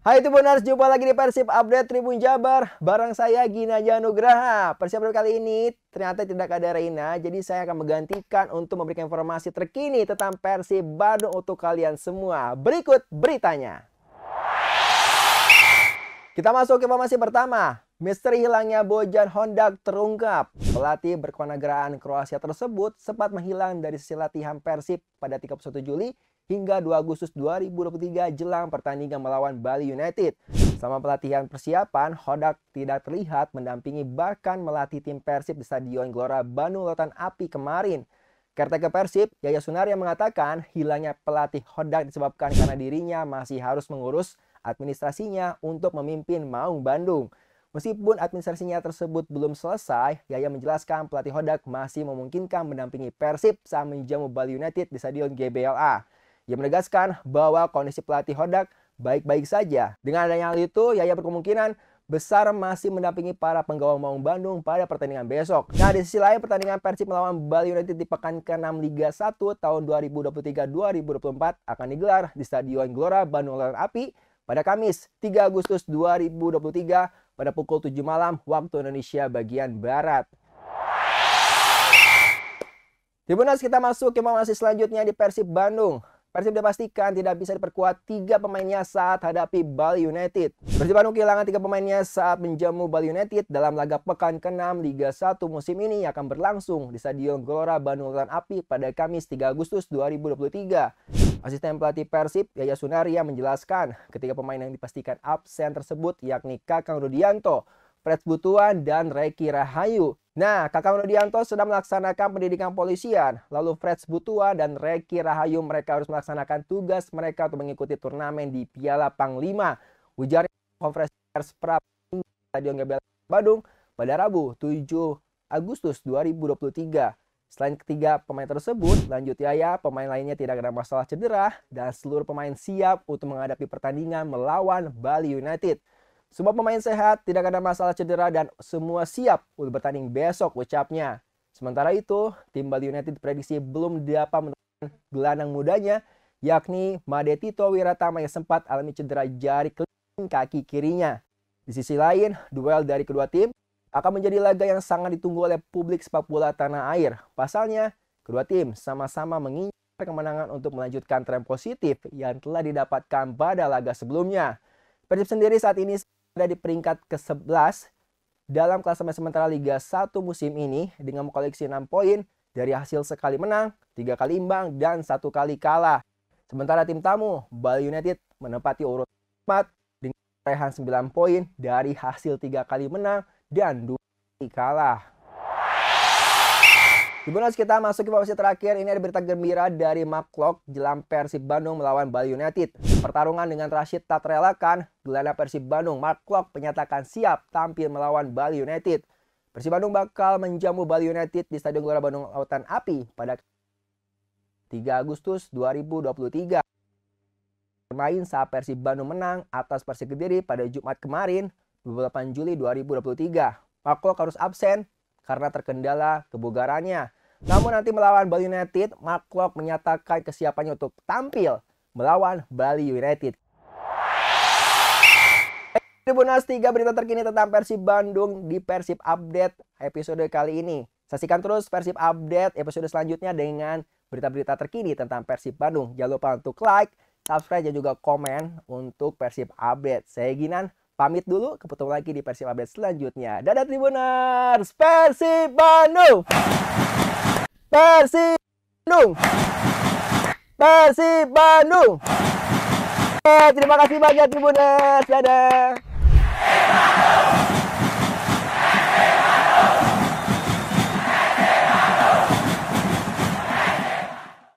Hai itu benar, jumpa lagi di Persib Update Tribun Jabar Barang saya Gina Janugraha Persib Update kali ini ternyata tidak ada Reina Jadi saya akan menggantikan untuk memberikan informasi terkini tentang Persib Bandung untuk kalian semua Berikut beritanya Kita masuk ke informasi pertama Misteri hilangnya Bojan Hondak terungkap. Pelatih berkewarganegaraan Kroasia tersebut sempat menghilang dari sisi latihan Persib pada 31 Juli hingga 2 Agustus 2023 jelang pertandingan melawan Bali United. Selama pelatihan persiapan, Hodak tidak terlihat mendampingi bahkan melatih tim Persib di Stadion Gelora Bandung Lautan Api kemarin. ke Persib, Yaya Sunar yang mengatakan hilangnya pelatih Hodak disebabkan karena dirinya masih harus mengurus administrasinya untuk memimpin Maung Bandung. Meskipun administrasinya tersebut belum selesai, Yaya menjelaskan pelatih Hodak masih memungkinkan mendampingi Persib saat menjamu Bali United di Stadion GBLA. Ia menegaskan bahwa kondisi pelatih Hodak baik-baik saja. Dengan adanya hal itu, Yaya berkemungkinan besar masih mendampingi para penggawa Maung Bandung pada pertandingan besok. Nah, di sisi lain pertandingan Persib melawan Bali United di pekan ke-6 Liga 1 tahun 2023-2024 akan digelar di Stadion Gelora Bandung Lautan Api pada Kamis 3 Agustus 2023 pada pukul 7 malam waktu Indonesia bagian Barat. Tribunas kita masuk ke informasi selanjutnya di Persib Bandung. Persib dipastikan tidak bisa diperkuat tiga pemainnya saat hadapi Bali United. Persib Bandung kehilangan tiga pemainnya saat menjamu Bali United dalam laga pekan ke-6 Liga 1 musim ini yang akan berlangsung di Stadion Gelora Bandung Lautan Api pada Kamis 3 Agustus 2023. Asisten pelatih Persib Yaya Sunaria menjelaskan ketiga pemain yang dipastikan absen tersebut yakni Kakang Rudianto, Fred Butuan, dan Reki Rahayu. Nah, Kakak Rudianto sedang melaksanakan pendidikan polisian, lalu Freds Butua dan Reki Rahayu mereka harus melaksanakan tugas mereka untuk mengikuti turnamen di Piala Panglima. Ujar konferensi pers pra Stadion Gabriel Badung pada Rabu 7 Agustus 2023. Selain ketiga pemain tersebut, lanjut Yaya, ya, pemain lainnya tidak ada masalah cedera dan seluruh pemain siap untuk menghadapi pertandingan melawan Bali United. Semua pemain sehat, tidak ada masalah cedera dan semua siap untuk bertanding besok ucapnya. Sementara itu, tim Bali United prediksi belum dapat menemukan gelandang mudanya yakni Made Tito Wiratama yang sempat alami cedera jari keliling kaki kirinya. Di sisi lain, duel dari kedua tim akan menjadi laga yang sangat ditunggu oleh publik sepak bola tanah air. Pasalnya, kedua tim sama-sama mengincar kemenangan untuk melanjutkan tren positif yang telah didapatkan pada laga sebelumnya. Persib sendiri saat ini ada di peringkat ke-11 dalam klasemen sementara Liga 1 musim ini dengan mengkoleksi 6 poin dari hasil sekali menang, tiga kali imbang, dan satu kali kalah. Sementara tim tamu, Bali United menempati urutan 4 dengan rehan 9 poin dari hasil tiga kali menang dan dua kali kalah. Jumlah kita masuk ke posisi terakhir, ini ada berita gembira dari Maklok jelang Persib Bandung melawan Bali United. Pertarungan dengan Rashid tak terelakkan, gelana Persib Bandung Maklok menyatakan siap tampil melawan Bali United. Persib Bandung bakal menjamu Bali United di Stadion Gelora Bandung Lautan Api pada 3 Agustus 2023. Bermain saat Persib Bandung menang atas Persik Kediri pada Jumat kemarin, 28 Juli 2023. Maklok harus absen karena terkendala kebugarannya. Namun nanti melawan Bali United, Mark Klok menyatakan kesiapannya untuk tampil melawan Bali United. Tribunas 3 berita terkini tentang Persib Bandung di Persib Update episode kali ini. Saksikan terus Persib Update episode selanjutnya dengan berita-berita terkini tentang Persib Bandung. Jangan lupa untuk like, subscribe, dan juga komen untuk Persib Update. Saya Ginan, Pamit dulu, ketemu lagi di Persib Update selanjutnya. Dadah Tribuners, Persib Bandung! Persib Bandung! Persib Bandung! Eh, terima kasih banyak Tribuners, dadah!